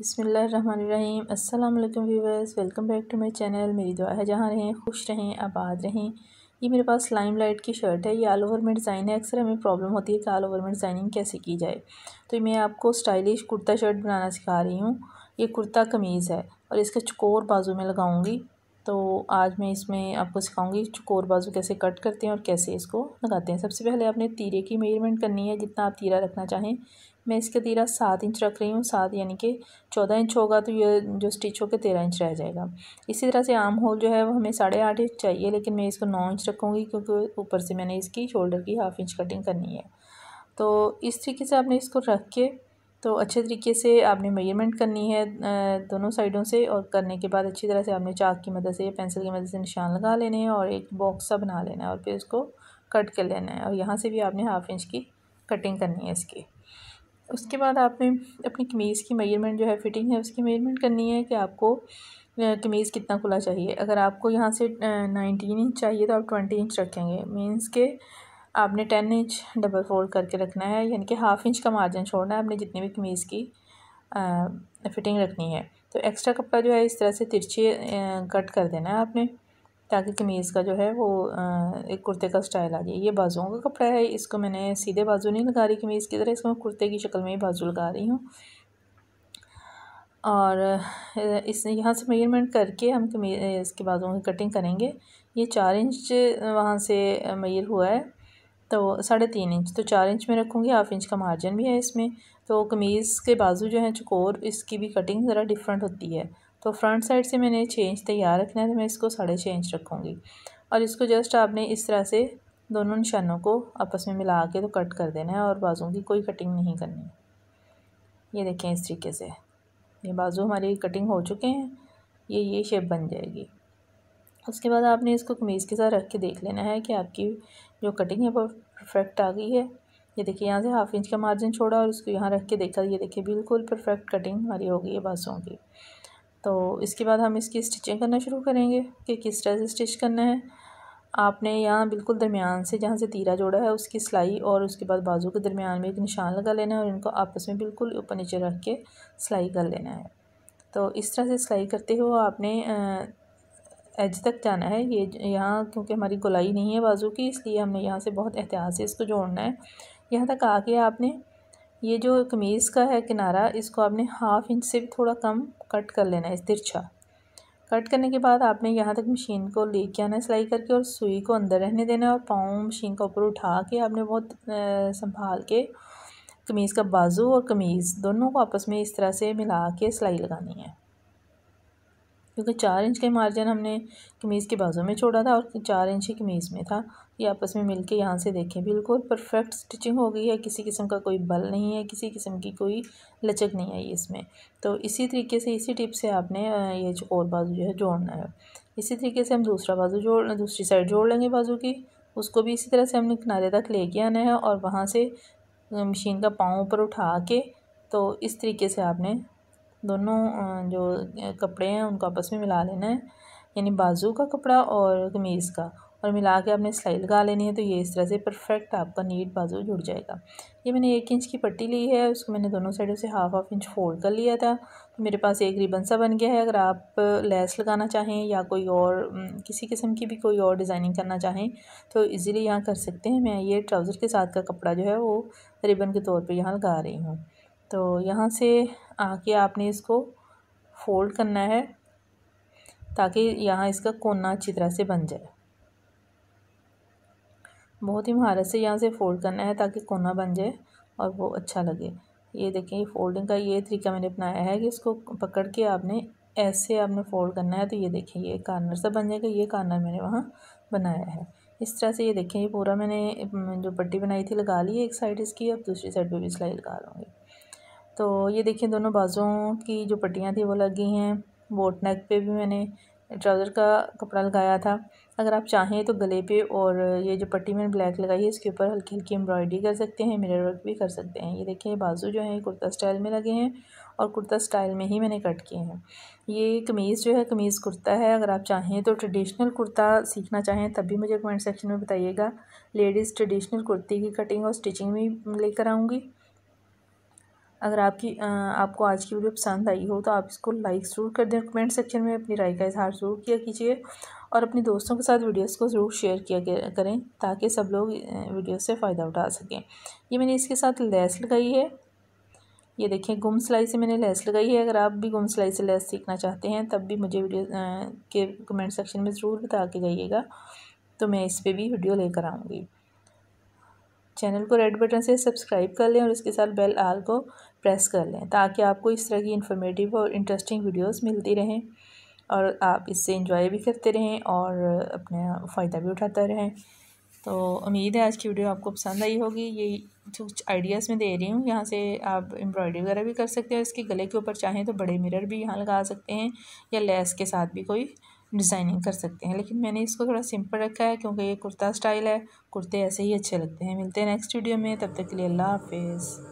बसमीम् अल्लाम viewers welcome back to my channel मेरी दुआ है जहाँ रहें खुश रहें आबाद रहें ये मेरे पास लाइम लाइट की शर्ट है ये ऑल ओवर में डिज़ाइन है अक्सर हमें प्रॉब्लम होती है कि ऑल ओवर में डिज़ाइनिंग कैसे की जाए तो मैं आपको स्टाइलिश कुर्ता शर्ट बनाना सिखा रही हूँ ये कुर्ता कमीज़ है और इसका चकोर बाजू में लगाऊँगी तो आज मैं इसमें आपको सिखाऊंगी चकोर बाजू कैसे कट करते हैं और कैसे इसको लगाते हैं सबसे पहले आपने तीरे की मेजरमेंट करनी है जितना आप तीरा रखना चाहें मैं इसका तीरा सात इंच रख रही हूँ सात यानी कि चौदह इंच होगा तो ये जो स्टिच होकर तेरह इंच रह जाएगा इसी तरह से आम होल जो है वो हमें साढ़े आठ इंच चाहिए लेकिन मैं इसको नौ इंच रखूँगी क्योंकि ऊपर से मैंने इसकी शोल्डर की हाफ इंच कटिंग करनी है तो इस तरीके से आपने इसको रख के तो अच्छे तरीके से आपने मेजरमेंट करनी है दोनों साइडों से और करने के बाद अच्छी तरह से आपने चाक की मदद से पेंसिल की मदद से निशान लगा लेने हैं और एक बॉक्स सा बना लेना है और फिर उसको कट कर लेना है और यहाँ से भी आपने हाफ इंच की कटिंग करनी है इसकी उसके बाद आपने अपनी कमीज़ की मेजरमेंट जो है फिटिंग है उसकी मेजरमेंट करनी है कि आपको कमीज़ कितना खुला चाहिए अगर आपको यहाँ से नाइनटीन इंच चाहिए तो आप ट्वेंटी इंच रखेंगे मीन्स के आपने टेन इंच डबल फोल्ड करके रखना है यानी कि हाफ़ इंच का मार्जिन छोड़ना है आपने जितनी भी कमीज़ की आ, फिटिंग रखनी है तो एक्स्ट्रा कपड़ा जो है इस तरह से तिरछी कट कर देना है आपने ताकि कमीज़ का जो है वो एक कुर्ते का स्टाइल आ जाए ये बाजुओं का कपड़ा है इसको मैंने सीधे बाजू नहीं लगा रही कमीज़ की तरह इसको मैं कुर्ते की शक्ल में ही बाजू लगा रही हूँ और इस यहाँ से मेजरमेंट करके हम कमी इसके बाजुओं की कटिंग करेंगे ये चार इंच वहाँ से मयर हुआ है तो साढ़े तीन इंच तो चार इंच में रखूँगी हाफ इंच का मार्जिन भी है इसमें तो कमीज़ के बाजू जो है चकोर इसकी भी कटिंग ज़रा डिफरेंट होती है तो फ्रंट साइड से मैंने छः इंच तैयार रखना है तो मैं इसको साढ़े छः इंच रखूँगी और इसको जस्ट आपने इस तरह से दोनों निशानों को आपस में मिला के तो कट कर देना है और बाजू की कोई कटिंग नहीं करनी ये देखें इस तरीके से ये बाजू हमारी कटिंग हो चुके हैं ये ये शेप बन जाएगी उसके बाद आपने इसको कमीज़ के साथ रख के देख लेना है कि आपकी जो कटिंग है वो परफेक्ट आ गई है ये देखिए यहाँ से हाफ इंच का मार्जिन छोड़ा और उसको यहाँ रख के देखा ये देखिए बिल्कुल परफेक्ट कटिंग हमारी हो गई है बासों की तो इसके बाद हम इसकी स्टिचिंग करना शुरू करेंगे कि किस तरह से स्टिच करना है आपने यहाँ बिल्कुल दरमियान से जहाँ से तीरा जोड़ा है उसकी सिलाई और उसके बाद बाजू के दरमियान में एक निशान लगा लेना है और इनको आपस में बिल्कुल ऊपर नीचे रख के सिलाई कर लेना है तो इस तरह से सिलाई करते हुए आपने एज तक जाना है ये यहाँ क्योंकि हमारी गुलाई नहीं है बाजू की इसलिए हमने यहाँ से बहुत एहतियात से इसको जोड़ना है यहाँ तक आके आपने ये जो कमीज़ का है किनारा इसको आपने हाफ़ इंच से भी थोड़ा कम कट कर लेना है इस तिरछा कट करने के बाद आपने यहाँ तक मशीन को ले के आना है सिलाई करके और सुई को अंदर रहने देना है और पाँव मशीन का ऊपर उठा के आपने बहुत संभाल के कमीज़ का बाजू और कमीज़ दोनों को आपस में इस तरह से मिला के सिलाई लगानी है क्योंकि चार इंच का मार्जिन हमने कमीज़ के बाजू में छोड़ा था और चार इंच ही कमीज़ में था ये आपस में मिलके यहाँ से देखें बिल्कुल परफेक्ट स्टिचिंग हो गई है किसी किस्म का कोई बल नहीं है किसी किस्म की कोई लचक नहीं आई इसमें तो इसी तरीके से इसी टिप से आपने ये और बाजू जो है जोड़ना है इसी तरीके से हम दूसरा बाजू जोड़ दूसरी साइड जोड़ लेंगे बाजू की उसको भी इसी तरह से हमने किनारे तक लेके आना है और वहाँ से मशीन का पाँव ऊपर उठा के तो इस तरीके से आपने दोनों जो कपड़े हैं उनको आपस में मिला लेना है यानी बाजू का कपड़ा और कमीज़ का और मिला के आपने सिलाई लगा लेनी है तो ये इस तरह से परफेक्ट आपका नीट बाजू जुड़ जाएगा ये मैंने एक इंच की पट्टी ली है उसको मैंने दोनों साइडों से हाफ हाफ इंच फोल्ड कर लिया था तो मेरे पास एक रिबन सा बन गया है अगर आप लेस लगाना चाहें या कोई और किसी किस्म की भी कोई और डिज़ाइनिंग करना चाहें तो ईज़िली यहाँ कर सकते हैं मैं ये ट्राउज़र के साथ का कपड़ा जो है वो रिबन के तौर पर यहाँ लगा रही हूँ तो यहाँ से आके आपने इसको फोल्ड करना है ताकि यहाँ इसका कोना अच्छी तरह से बन जाए बहुत ही महारत से यहाँ से फोल्ड करना है ताकि कोना बन जाए और वो अच्छा लगे ये देखें ये फोल्डिंग का ये तरीका मैंने अपनाया है कि इसको पकड़ के आपने ऐसे आपने फोल्ड करना है तो ये देखें ये कार्नर सा बन जाएगा ये कार्नर मैंने वहाँ बनाया है इस तरह से ये देखें ये पूरा मैंने जो पट्टी बनाई थी लगा ली एक साइड इसकी अब दूसरी साइड पर भी सिलाई लगा लूँगी तो ये देखिए दोनों बाज़ों की जो पट्टियाँ थी वो लगी हैं बोट नेक पे भी मैंने ट्राउज़र का कपड़ा लगाया था अगर आप चाहें तो गले पे और ये जो पट्टी मैंने ब्लैक लगाई है इसके ऊपर हल्की हल्की एम्ब्रॉयडरी कर सकते हैं मिरर वर्क भी कर सकते हैं ये देखिए बाजू जो है कुर्ता स्टाइल में लगे हैं और कुर्ता स्टाइल में ही मैंने कट किए हैं ये कमीज़ जो है कमीज़ कुर्ता है अगर आप चाहें तो ट्रेडिशनल कुर्ता सीखना चाहें तब भी मुझे कमेंट सेक्शन में बताइएगा लेडीज़ ट्रेडिशनल कुर्ती की कटिंग और स्टिचिंग भी लेकर आऊँगी अगर आपकी आपको आज की वीडियो पसंद आई हो तो आप इसको लाइक ज़रूर कर दें कमेंट सेक्शन में अपनी राय का इजहार ज़रूर किया कीजिए और अपने दोस्तों के साथ वीडियोस को ज़रूर शेयर किया करें ताकि सब लोग वीडियो से फ़ायदा उठा सकें ये मैंने इसके साथ लैस लगाई है ये देखें गुम सिलाई से मैंने लेस लगाई है अगर आप भी गुम सिलाई से लेस सीखना चाहते हैं तब भी मुझे वीडियो के कमेंट सेक्शन में ज़रूर बता के जाइएगा तो मैं इस पर भी वीडियो लेकर आऊँगी चैनल को रेड बटन से सब्सक्राइब कर लें और इसके साथ बेल आल को प्रेस कर लें ताकि आपको इस तरह की इन्फॉर्मेटिव और इंटरेस्टिंग वीडियोस मिलती रहें और आप इससे इंजॉय भी करते रहें और अपना फ़ायदा भी उठाते रहें तो उम्मीद है आज की वीडियो आपको पसंद आई होगी ये कुछ आइडियाज़ मैं दे रही हूँ यहाँ से आप एम्ब्रॉयडरी वगैरह भी कर सकते हैं इसके गले के ऊपर चाहें तो बड़े मिरर भी यहाँ लगा सकते हैं या लेस के साथ भी कोई डिज़ाइनिंग कर सकते हैं लेकिन मैंने इसको थोड़ा सिंपल रखा है क्योंकि ये कुर्ता स्टाइल है कुर्ते ऐसे ही अच्छे लगते हैं मिलते हैं नेक्स्ट वीडियो में तब तक के लिए अल्लाह हाफिज़